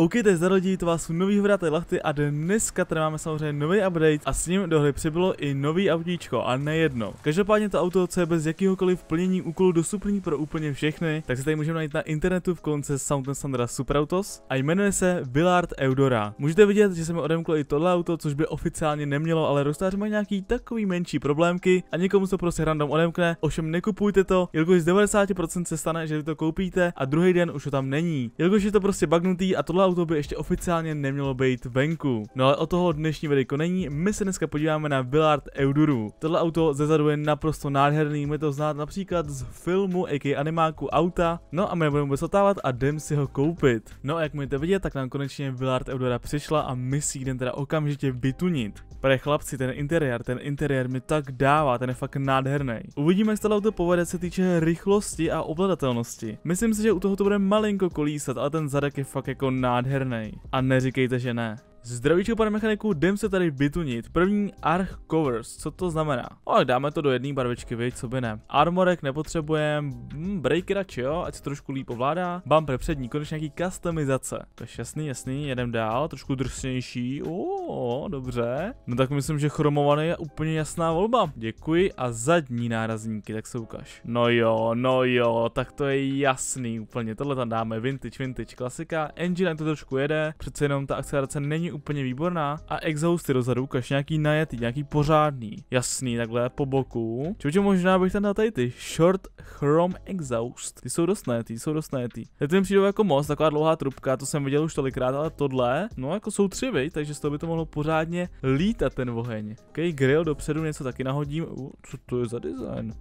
OK, tady zdar lidi, to vás nový hráte lachty a dneska tady máme samozřejmě nový update a s ním do hry přibylo i nový autíčko a nejedno. Každopádně to auto, co je bez jakýhokoliv plnění úkolu dostupný pro úplně všechny, tak si tady můžeme najít na internetu v konce Sound Sandra Superautos a jmenuje se Villard Eudora. Můžete vidět, že se mi odemklo i tohle auto, což by oficiálně nemělo, ale rostář má nějaký takový menší problémky a někomu se to prostě random odemkne, ovšem nekupujte to, jelikož z 90% se stane, že to koupíte a druhý den už to tam není. Jelikož je to prostě bagnutý a tohle auto by ještě oficiálně nemělo být venku. No ale o toho dnešní videjko není, my se dneska podíváme na Villard Euduru. Tohle auto zezadu je naprosto nádherný, my to znát například z filmu, a.k. animáku auta. No a my nebudeme vůbec otávat a jdem si ho koupit. No a jak můžete vidět, tak nám konečně Villard Eudora přišla a my si ji jdem teda okamžitě vytunit. Pane chlapci, ten interiér, ten interiér mi tak dává, ten je fakt nádherný. Uvidíme, jak se auto povede se týče rychlosti a ovladatelnosti. Myslím si, že u toho to bude malinko kolísat, ale ten zadek je fakt jako nádherný nádherný. A neříkejte, že ne. Zdravíčko pane mechaniku, jdem se tady vytunit. První Arch Covers, co to znamená? O, no, dáme to do jedné barvečky, viď, co by ne. Armorek nepotřebujeme, hmm, breaker radši jo, ať se trošku líp ovládá. Bumper přední, konečně nějaký customizace. To je jasný, jasný, jedem dál, trošku drsnější. Uh, dobře. No tak myslím, že chromovaný je úplně jasná volba. Děkuji a zadní nárazníky, tak se ukáž. No jo, no jo, tak to je jasný úplně. Tohle tam dáme, vintage, vintage, klasika. Engine to trošku jede, přece jenom ta akcelerace není úplně výborná. A exhausty dozadu, ukáž nějaký najetý, nějaký pořádný. Jasný, takhle po boku. Čoče možná bych tam dal tady ty short chrome exhaust. Ty jsou dost najetý, jsou dost najetý. Teď mi jako moc, taková dlouhá trubka, to jsem viděl už tolikrát, ale tohle, no jako jsou tři, vej, takže z toho by to mohlo mohlo pořádně lítat ten oheň. Okay, grill dopředu něco taky nahodím. U, co to je za design?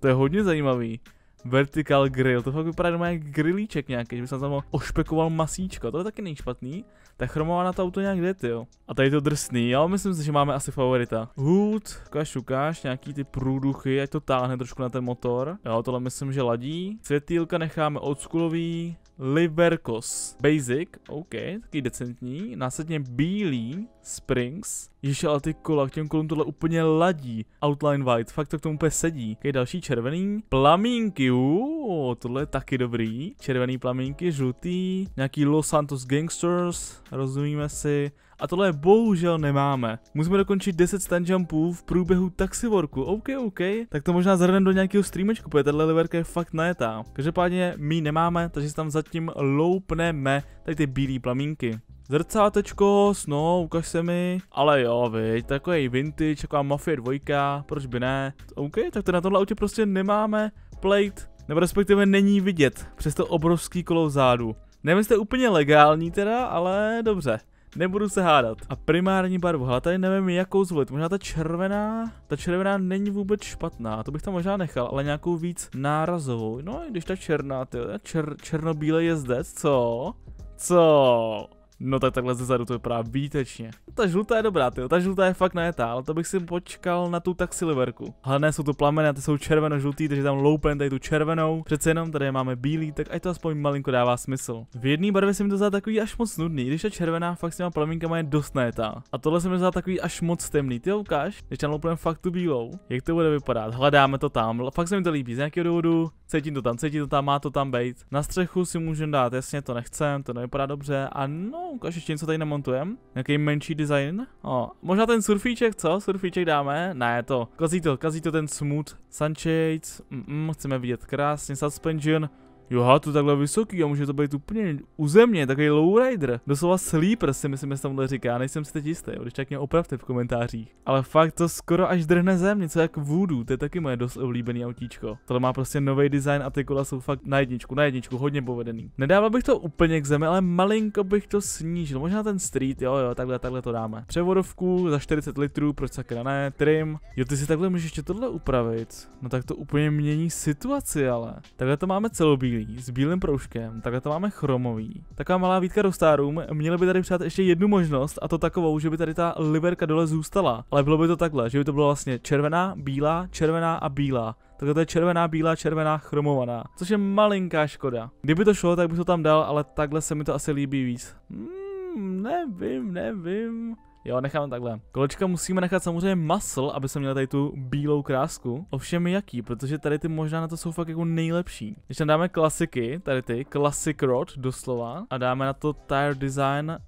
To je hodně zajímavý. Vertical grill, to fakt vypadá jenom jak grillíček nějaký, že se tam ošpekoval masíčko, to je taky nejšpatný. Ta chromová na to auto nějak jde, jo. A tady je to drsný, jo, myslím si, že máme asi favorita. Hood, ukáž, ukáž, nějaký ty průduchy, ať to táhne trošku na ten motor. Jo, tohle myslím, že ladí. Světýlka necháme odskulový, Livercos, Basic, OK, taky decentní. Následně bílý, Springs. Ježiš, ale ty kola, k těm kolům tohle úplně ladí. Outline White, fakt to k tomu úplně sedí. OK, další červený. Plamínky, uuu, tohle je taky dobrý. Červený plamínky, žlutý, nějaký Los Santos Gangsters, rozumíme si a tohle bohužel nemáme. Musíme dokončit 10 stun jumpů v průběhu taxivorku, OK, OK, tak to možná zhrneme do nějakého streamečku, protože tahle liverka je fakt najetá. Každopádně my nemáme, takže tam zatím loupneme tady ty bílé plamínky. Zrcátečko, sno, ukaž se mi. Ale jo, viď, takový vintage, taková Mafie dvojka, proč by ne? OK, tak to na tohle autě prostě nemáme plate, nebo respektive není vidět přes to obrovský kolo vzadu. Nevím, jste úplně legální teda, ale dobře. Nebudu se hádat. A primární barvu, ale tady nevím jakou zvolit, možná ta červená, ta červená není vůbec špatná, to bych tam možná nechal, ale nějakou víc nárazovou. No i když ta černá, ty, čer, černobílé jezdec, co? Co? No tak takhle ze zadu to vypadá výtečně. Ta žlutá je dobrá, ty, ta žlutá je fakt najetá, ale to bych si počkal na tu taxiliverku. Hlavně jsou tu plameny a ty jsou červeno-žlutý, takže tam loupen tady tu červenou. Přece jenom tady máme bílý, tak ať to aspoň malinko dává smysl. V jedné barvě se mi to zdá takový až moc nudný, když ta červená fakt s těma plamínkama je dost najetá. A tohle se mi zdá takový až moc temný. Ty ukáž, když tam loupen fakt tu bílou. Jak to bude vypadat? Hledáme to tam. Fakt se mi to líbí z nějakého důvodu. Cítím to tam, cítím to tam, má to tam být. Na střechu si můžeme dát, jasně to nechcem, to nevypadá dobře. A no, no, ukáž ještě něco tady namontujeme. Nějaký menší design. O, možná ten surfíček, co? Surfíček dáme? Ne, to. Kazí to, kazí to ten smooth sunshades. Mm, mm, chceme vidět krásně suspension. Joha, to takhle vysoký a může to být úplně u země, takový lowrider. Doslova sleeper si myslím, že se tomhle říká, nejsem si teď jistý, když tak mě opravte v komentářích. Ale fakt to skoro až drhne zem, něco jak voodoo, to je taky moje dost oblíbený autíčko. Tohle má prostě nový design a ty kola jsou fakt na jedničku, na jedničku, hodně povedený. Nedával bych to úplně k zemi, ale malinko bych to snížil, možná ten street, jo jo, takhle, takhle to dáme. Převodovku za 40 litrů, proč sakra ne, trim. Jo, ty si takhle můžeš ještě tohle upravit. No tak to úplně mění situaci, ale. Takhle to máme celou bílý bílý s bílým proužkem, takhle to máme chromový. Taková malá výtka do stárům, měli by tady přát ještě jednu možnost a to takovou, že by tady ta liberka dole zůstala. Ale bylo by to takhle, že by to bylo vlastně červená, bílá, červená a bílá. Takhle to je červená, bílá, červená, chromovaná. Což je malinká škoda. Kdyby to šlo, tak bych to tam dal, ale takhle se mi to asi líbí víc. Hmm, nevím, nevím. Jo, necháme takhle. Kolečka musíme nechat samozřejmě masl, aby se měla tady tu bílou krásku. Ovšem jaký, protože tady ty možná na to jsou fakt jako nejlepší. Když tam dáme klasiky, tady ty, Classic Rod doslova, a dáme na to Tire Design.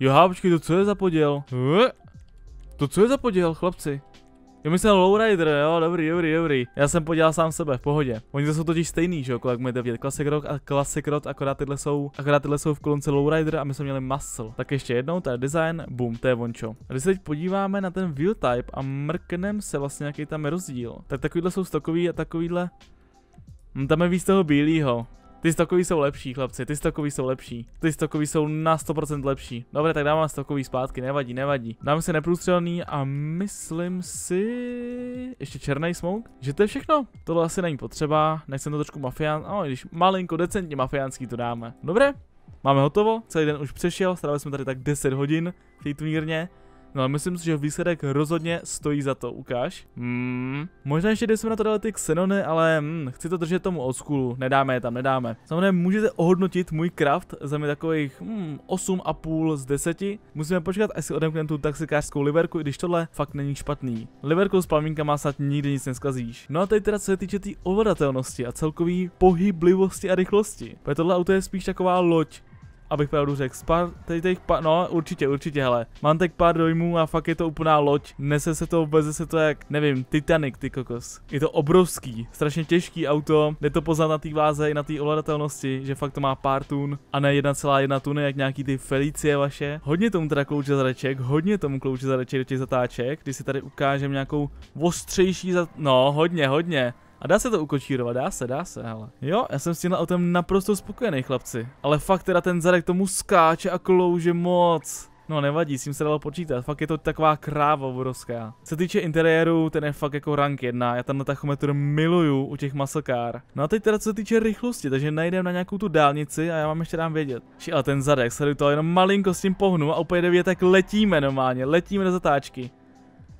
Jo, počkej, to co je za poděl? Eh? To co je za poděl, chlapci? Jo, myslel Lowrider, jo, dobrý, dobrý, dobrý. Já jsem podělal sám sebe, v pohodě. Oni to jsou totiž stejný, že jo, jak můžete vidět. Classic Rock a Classic Rod, akorát tyhle jsou, akorát tyhle jsou v kolonce Lowrider a my jsme měli Muscle. Tak ještě jednou, je design, boom, to je vončo. A když se teď podíváme na ten Wheel Type a mrknem se vlastně, jaký tam je rozdíl, tak takovýhle jsou stokový a takovýhle. Hm, tam je víc toho bílého. Ty stokový jsou lepší, chlapci, ty stokový jsou lepší. Ty stokový jsou na 100% lepší. Dobře, tak dávám stokový zpátky, nevadí, nevadí. Dáme se neprůstřelný a myslím si... Ještě černý smoke? Že to je všechno. Tohle asi není potřeba, nechcem to trošku mafián, ale když malinko, decentně mafiánský to dáme. Dobře, máme hotovo, celý den už přešel, strávili jsme tady tak 10 hodin v té turnírně. No a myslím si, že výsledek rozhodně stojí za to, ukáž. Hmm. Možná ještě jsme na to dali ty xenony, ale hmm, chci to držet tomu oskulu, nedáme je tam, nedáme. Samozřejmě můžete ohodnotit můj craft za mi takových hmm, 8,5 z 10. Musíme počkat, až si odemkneme tu taxikářskou liverku, i když tohle fakt není špatný. Liverku s plamínkama snad nikdy nic neskazíš. No a teď teda co se týče té tý ovladatelnosti a celkový pohyblivosti a rychlosti. Protože tohle auto je spíš taková loď, abych pravdu řekl, spár, teď, teď, pár, no určitě, určitě, hele, mám teď pár dojmů a fakt je to úplná loď, nese se to, veze se to jak, nevím, Titanic, ty kokos. Je to obrovský, strašně těžký auto, jde to poznat na té váze i na té ovladatelnosti, že fakt to má pár tun a ne 1,1 tuny, jak nějaký ty Felicie vaše. Hodně tomu teda klouče zadeček, hodně tomu klouče zadeček do těch zatáček, když si tady ukážem nějakou ostřejší, za... no hodně, hodně. A dá se to ukočírovat, dá se, dá se, hele. Jo, já jsem s tímhle autem naprosto spokojený, chlapci. Ale fakt teda ten zadek tomu skáče a klouže moc. No nevadí, s tím se dalo počítat, fakt je to taková kráva obrovská. Co týče interiéru, ten je fakt jako rank jedna. já tam na tachometr miluju u těch maslkár. No a teď teda co se týče rychlosti, takže najdeme na nějakou tu dálnici a já vám ještě dám vědět. Či ale ten zadek, sleduj to, jenom malinko s tím pohnu a úplně devět, tak letíme normálně, letíme do zatáčky.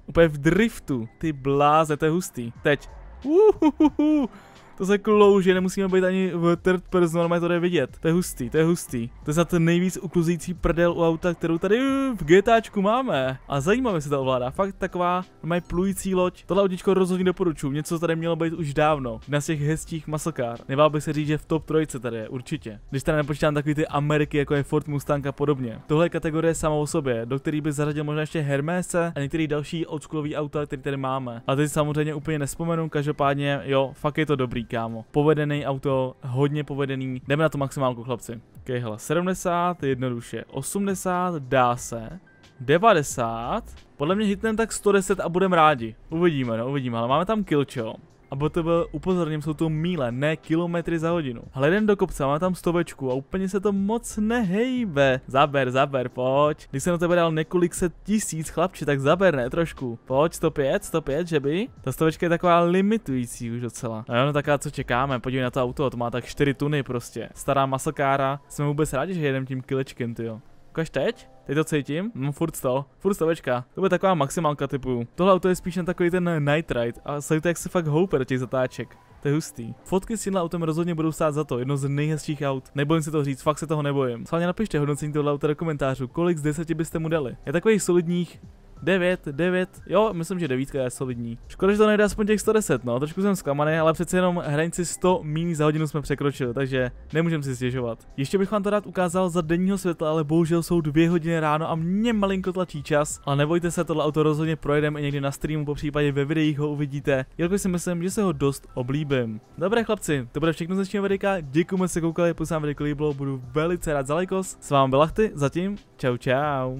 Úplně v driftu, ty bláze, to je hustý. Teď, Woo-hoo-hoo-hoo! To se klouže, nemusíme být ani v third person, normálně to jde vidět. To je hustý, to je hustý. To je za ten nejvíc ukluzící prdel u auta, kterou tady eh, v GTAčku máme. A zajímavě se to ovládá, fakt taková mají plující loď. Tohle autíčko rozhodně doporučuji, něco tady mělo být už dávno. Na těch hezkých masakár. Nebál bych se říct, že v top trojce tady je, určitě. Když tady nepočítám takový ty Ameriky, jako je Ford Mustang a podobně. Tohle je kategorie sama o sobě, do který by zařadil možná ještě Hermese a některý další odskulový auta, který tady máme. A teď samozřejmě úplně nespomenu, každopádně jo, fakt je to dobrý kámo. Povedený auto, hodně povedený. Jdeme na to maximálku, chlapci. Ok, hele, 70, jednoduše. 80, dá se. 90. Podle mě hitneme tak 110 a budeme rádi. Uvidíme, no, uvidíme. Ale máme tam kill, čo? A byl? upozorním, jsou to míle, ne kilometry za hodinu. Hledem do kopce, má tam stovečku a úplně se to moc nehejbe. Zaber, zaber, pojď. Když jsem na tebe dal několik set tisíc chlapče, tak zaber, ne trošku. Pojď, 105, 105, že by? Ta stovečka je taková limitující už docela. A no taká, co čekáme, podívej na to auto, to má tak 4 tuny prostě. Stará masakára, jsme vůbec rádi, že jedem tím kilečkem, ty jo. Ukaž teď? Teď to cítím? No furt to, furt stovečka. To bude taková maximálka typu. Tohle auto je spíš na takový ten night ride a sledujte jak se fakt houper, těch zatáček. To je hustý. Fotky s tímhle autem rozhodně budou stát za to, jedno z nejhezčích aut. Nebojím se to říct, fakt se toho nebojím. Schválně napište hodnocení tohle auta do komentářů, kolik z deseti byste mu dali. Je takových solidních 9, 9, jo, myslím, že 9 je solidní. Škoda, že to nejde aspoň těch 110, no, trošku jsem zklamaný, ale přece jenom hranici 100 míní za hodinu jsme překročili, takže nemůžeme si stěžovat. Ještě bych vám to rád ukázal za denního světla, ale bohužel jsou 2 hodiny ráno a mě malinko tlačí čas, ale nebojte se, tohle auto rozhodně projedeme i někdy na streamu, po případě ve videích ho uvidíte, jelikož si myslím, že se ho dost oblíbím. Dobré chlapci, to bude všechno z dnešního videa, děkuji, že jste koukali, pokud se vám video líbilo, budu velice rád za lajkos, s vámi byla zatím, čau čau.